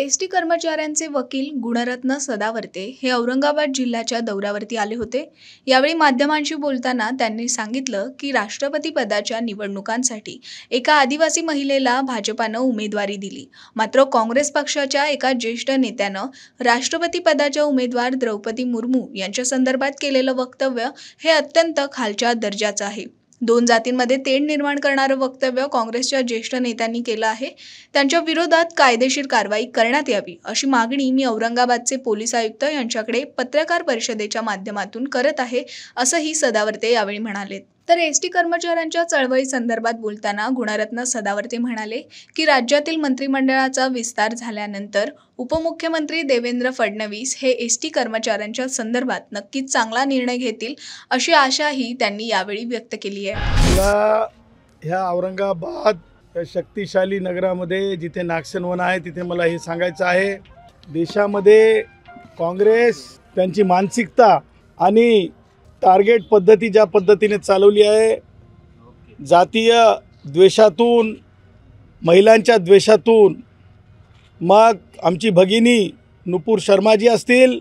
S T कर्मचाऱ्यांचे वकील गुणरत्न सदावर्ते हे औरंगाबाद जिल्ह्याच्या दौऱ्यावरती आले होते यावेळी माध्यमांशी बोलताना त्यांनी सांगितलं की राष्ट्रपती पदाच्या निवडणुकांसाठी एका आदिवासी महिलेला भाजपानं उमेदवारी दिली मात्र काँग्रेस पक्षाच्या एका ज्येष्ठ नेत्यानं राष्ट्रपती पदाच्या उमेदवार द्रौपदी मुर्मू यांच्या संदर्भात केलेलं वक्तव्य हे अत्यंत खालच्या दर्जाचं आहे दोन जातींमध्ये तेढ निर्माण करणारं वक्तव्य काँग्रेसच्या ज्येष्ठ नेत्यांनी केलं आहे त्यांच्या विरोधात कायदेशीर कारवाई करण्यात यावी अशी मागणी मी औरंगाबादचे पोलीस आयुक्त यांच्याकडे पत्रकार परिषदेच्या माध्यमातून करत आहे असंही सदावर्ते यावेळी म्हणालेत तर एस टी कर्मचाऱ्यांच्या चळवळी संदर्भात बोलताना गुणरत्न सदावर्ते म्हणाले की राज्यातील मंत्रिमंडळाचा विस्तार झाल्यानंतर उपमुख्यमंत्री देवेंद्र फडणवीस हे एस टी कर्मचाऱ्यांच्या संदर्भात नक्कीच चांगला निर्णय घेतील अशी आशाही त्यांनी यावेळी व्यक्त केली आहे ह्या औरंगाबाद शक्तिशाली नगरामध्ये जिथे नागसेनवन आहे तिथे मला हे सांगायचं आहे देशामध्ये काँग्रेस त्यांची मानसिकता आणि टार्गेट पद्धती ज्या पद्धतीने चालवली आहे जातीय द्वेषातून महिलांच्या द्वेषातून मग आमची भगिनी नुपूर शर्माजी असतील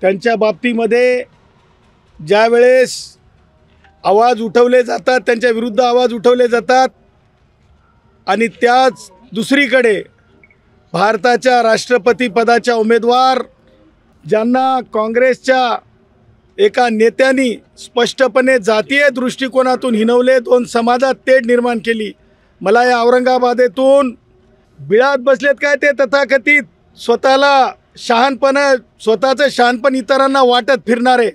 त्यांच्या बाबतीमध्ये ज्यावेळेस आवाज उठवले जातात त्यांच्या विरुद्ध आवाज उठवले जातात आणि त्याच दुसरीकडे भारताच्या राष्ट्रपती उमेदवार ज्यांना काँग्रेसच्या एका नेत्यानी स्पष्टपणे जातीय दृष्टिकोनातून हिनवले दोन समाजात तेढ निर्माण केली मला या औरंगाबादेतून बिळात बसलेत काय ते तथाकथित स्वतःला शहाणपणा स्वतःचं शहाणपण इतरांना वाटत फिरणारे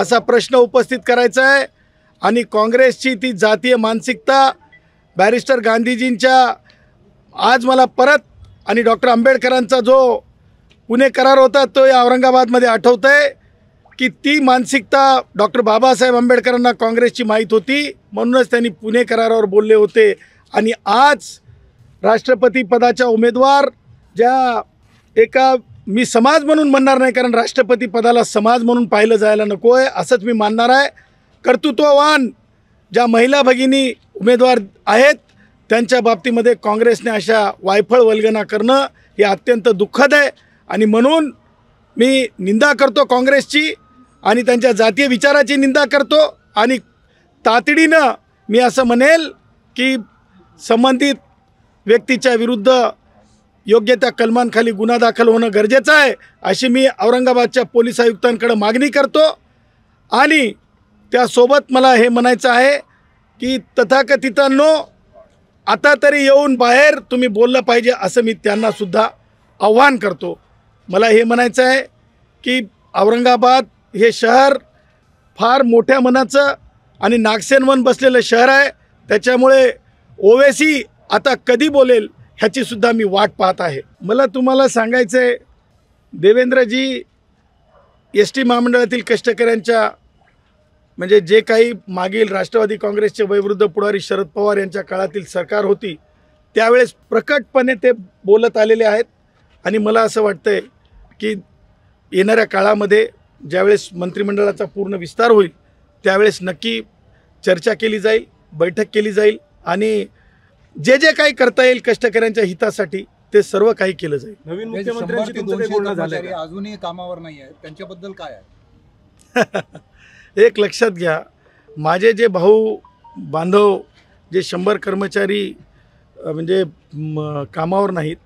असा प्रश्न उपस्थित करायचा आहे आणि काँग्रेसची ती जातीय मानसिकता बॅरिस्टर गांधीजींच्या आज मला परत आणि डॉक्टर आंबेडकरांचा जो पुणे करार होता तो या औरंगाबादमध्ये आठवतं आहे की ती मानसिकता डॉक्टर बाबासाहेब आंबेडकरांना काँग्रेसची माहीत होती म्हणूनच त्यांनी पुणे करारावर बोलले होते आणि आज राष्ट्रपती उमेदवार ज्या एका मी समाज म्हणून म्हणणार नाही कारण राष्ट्रपती पदाला समाज म्हणून पाहिलं जायला नको आहे असंच मी मानणार आहे कर्तृत्ववान ज्या महिला भगिनी उमेदवार आहेत त्यांच्या बाबतीमध्ये काँग्रेसने अशा वायफळ वल्गना करणं हे अत्यंत दुःखद आहे आणि म्हणून मी निंदा करतो काँग्रेसची आणि त्यांच्या जातीय विचाराची निंदा करतो आणि तातडीनं मी असं म्हणेल की संबंधित व्यक्तीच्या विरुद्ध योग्य त्या कलमांखाली गुन्हा दाखल होणं गरजेचं आहे अशी मी औरंगाबादच्या पोलीस आयुक्तांकडं मागणी करतो आणि त्यासोबत मला हे म्हणायचं आहे की तथाकथितांनो आता तरी येऊन बाहेर तुम्ही बोललं पाहिजे असं मी त्यांनासुद्धा आव्हान करतो मला हे म्हणायचं आहे की औरंगाबाद हे शहर फार मोठ्या मनाचं आणि नागसेन बसलेलं शहर आहे त्याच्यामुळे ओवेसी आता कधी बोलेल ह्याचीसुद्धा मी वाट पाहत आहे मला तुम्हाला सांगायचं आहे देवेंद्रजी एस टी महामंडळातील कष्टकऱ्यांच्या म्हणजे जे काही मागील राष्ट्रवादी काँग्रेसचे वयवृद्ध पुढारी शरद पवार यांच्या काळातील सरकार होती त्यावेळेस प्रकटपणे ते बोलत आलेले आहेत आणि मला असं वाटतं आहे की येणाऱ्या काळामध्ये ज्यावेळेस मंत्रिमंडळाचा पूर्ण विस्तार होईल त्यावेळेस नक्की चर्चा केली जाईल बैठक केली जाईल आणि जे जे काही करता येईल कष्टकऱ्यांच्या हितासाठी ते सर्व काही केलं जाईल नवीन मुख्यमंत्री अजूनही कामावर नाही आहे त्यांच्याबद्दल काय आहे एक लक्षात घ्या माझे जे भाऊ बांधव जे शंभर कर्मचारी म्हणजे कामावर नाहीत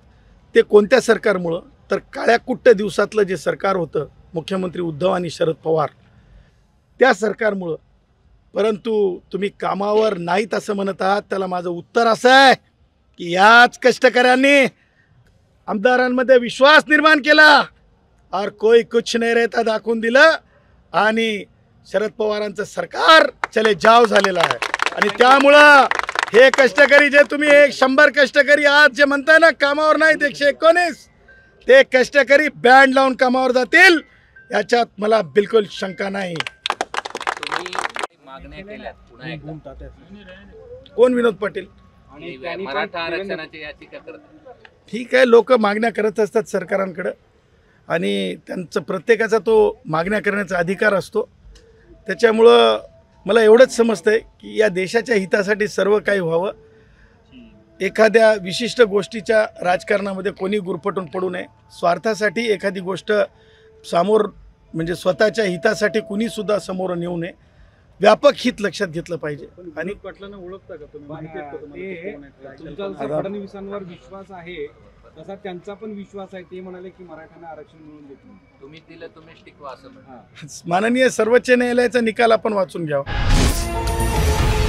ते कोणत्या सरकारमुळं तर काळ्या कुट्ट दिवसातलं जे सरकार होतं मुख्यमंत्री उद्धव आणि शरद पवार त्या सरकारमुळं परंतु तुम्ही कामावर नाहीत असं म्हणत आहात त्याला माझं उत्तर असं आहे की याच कष्टकऱ्यांनी आमदारांमध्ये विश्वास निर्माण केला और कोई कुछ नाही रेता दाखवून दिलं आणि शरद पवारांचं सरकार चले जाव झालेलं आहे आणि त्यामुळं हे कष्टकरी जे तुम्ही एक शंभर कष्टकरी आज जे म्हणताय ना कामावर नाहीत एकशे एकोणीस ते कष्टकरी बँड लावून कामावर जातील याच्यात मला बिलकुल शंका नाही कोण विनोद पाटील ठीक आहे लोक मागण्या करत असतात सरकारांकडं आणि त्यांचं प्रत्येकाचा तो मागण्या करण्याचा अधिकार असतो त्याच्यामुळं मला एवढंच समजतं आहे की या देशाच्या हितासाठी सर्व काही व्हावं एखाद्या विशिष्ट गोष्टीच्या राजकारणामध्ये कोणी गुरफटून पडू नये स्वार्थासाठी एखादी गोष्ट समोर म्हणजे स्वतःच्या हितासाठी सुद्धा समोर नेऊ नये व्यापक हित लक्षात घेतलं पाहिजे आणि पटलांना ओळखता का विश्वास आहे तसा त्यांचा पण विश्वास आहे ते म्हणाले की मराठ्यांना आरक्षण मिळून देतो तुम्ही दिलं तुम्ही टिकवा माननीय सर्वोच्च न्यायालयाचा निकाल आपण वाचून घ्यावा